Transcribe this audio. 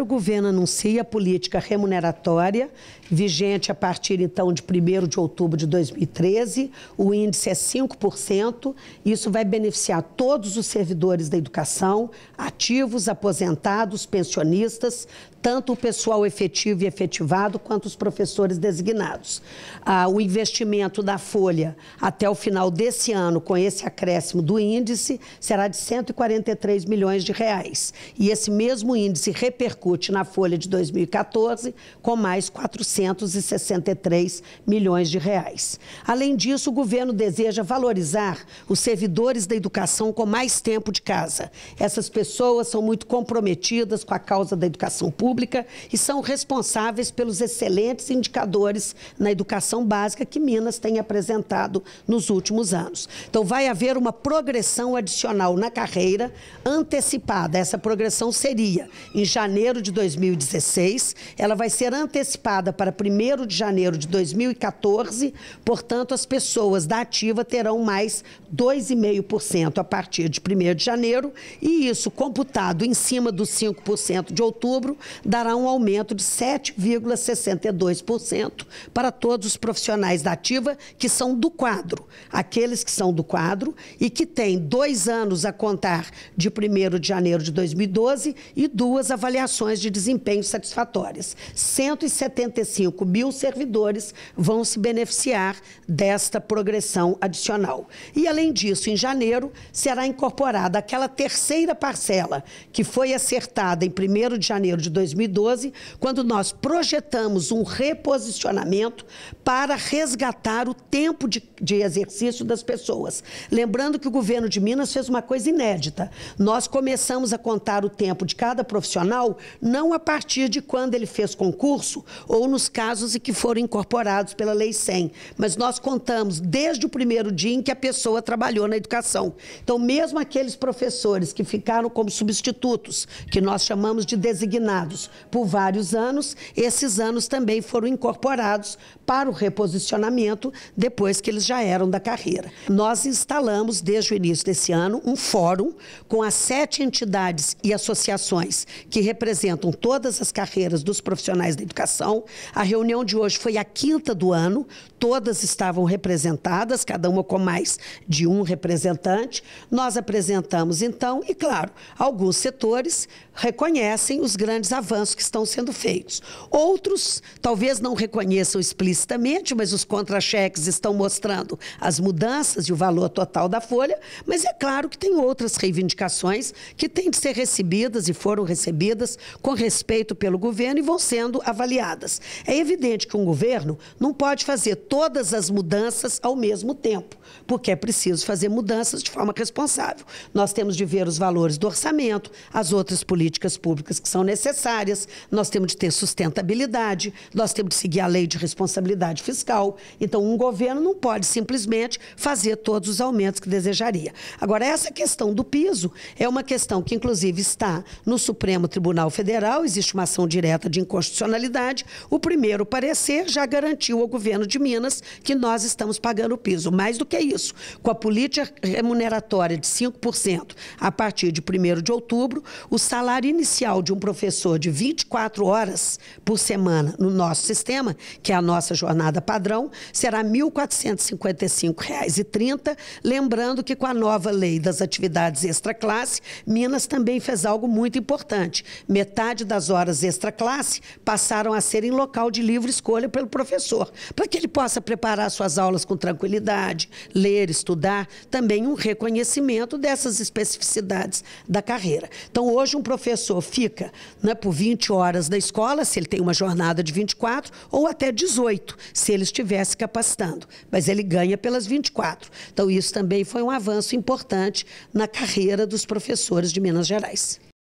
O governo anuncia a política remuneratória, vigente a partir então de 1 de outubro de 2013. O índice é 5%. Isso vai beneficiar todos os servidores da educação, ativos, aposentados, pensionistas, tanto o pessoal efetivo e efetivado quanto os professores designados. Ah, o investimento da folha até o final desse ano, com esse acréscimo do índice, será de 143 milhões de reais. E esse mesmo índice repercute repercute na folha de 2014 com mais 463 milhões de reais. Além disso, o governo deseja valorizar os servidores da educação com mais tempo de casa. Essas pessoas são muito comprometidas com a causa da educação pública e são responsáveis pelos excelentes indicadores na educação básica que Minas tem apresentado nos últimos anos. Então, vai haver uma progressão adicional na carreira antecipada. Essa progressão seria em janeiro janeiro de 2016, ela vai ser antecipada para 1 de janeiro de 2014, portanto, as pessoas da ativa terão mais 2,5% a partir de 1 de janeiro, e isso, computado em cima dos 5% de outubro, dará um aumento de 7,62% para todos os profissionais da ativa que são do quadro, aqueles que são do quadro e que têm dois anos a contar de 1 de janeiro de 2012 e duas avaliações condições de desempenho satisfatórias. 175 mil servidores vão se beneficiar desta progressão adicional. E, além disso, em janeiro, será incorporada aquela terceira parcela que foi acertada em 1 de janeiro de 2012, quando nós projetamos um reposicionamento para resgatar o tempo de, de exercício das pessoas. Lembrando que o governo de Minas fez uma coisa inédita. Nós começamos a contar o tempo de cada profissional não a partir de quando ele fez concurso ou nos casos em que foram incorporados pela Lei 100, mas nós contamos desde o primeiro dia em que a pessoa trabalhou na educação. Então, mesmo aqueles professores que ficaram como substitutos, que nós chamamos de designados, por vários anos, esses anos também foram incorporados para o reposicionamento depois que eles já eram da carreira. Nós instalamos, desde o início desse ano, um fórum com as sete entidades e associações que representam representam todas as carreiras dos profissionais da educação. A reunião de hoje foi a quinta do ano, todas estavam representadas, cada uma com mais de um representante. Nós apresentamos, então, e claro, alguns setores reconhecem os grandes avanços que estão sendo feitos. Outros talvez não reconheçam explicitamente, mas os contra-cheques estão mostrando as mudanças e o valor total da folha, mas é claro que tem outras reivindicações que têm de ser recebidas e foram recebidas com respeito pelo governo e vão sendo avaliadas. É evidente que um governo não pode fazer todas as mudanças ao mesmo tempo, porque é preciso fazer mudanças de forma responsável. Nós temos de ver os valores do orçamento, as outras políticas públicas que são necessárias, nós temos de ter sustentabilidade, nós temos de seguir a lei de responsabilidade fiscal. Então, um governo não pode simplesmente fazer todos os aumentos que desejaria. Agora, essa questão do piso é uma questão que, inclusive, está no Supremo Tribunal Federal Federal, existe uma ação direta de inconstitucionalidade. O primeiro parecer já garantiu ao governo de Minas que nós estamos pagando o piso. Mais do que isso, com a política remuneratória de 5% a partir de 1 de outubro, o salário inicial de um professor de 24 horas por semana no nosso sistema, que é a nossa jornada padrão, será R$ 1.455,30. Lembrando que com a nova lei das atividades extra-classe, Minas também fez algo muito importante metade das horas extra classe passaram a ser em local de livre escolha pelo professor, para que ele possa preparar suas aulas com tranquilidade, ler, estudar, também um reconhecimento dessas especificidades da carreira. Então, hoje, um professor fica né, por 20 horas da escola, se ele tem uma jornada de 24, ou até 18, se ele estivesse capacitando, mas ele ganha pelas 24. Então, isso também foi um avanço importante na carreira dos professores de Minas Gerais.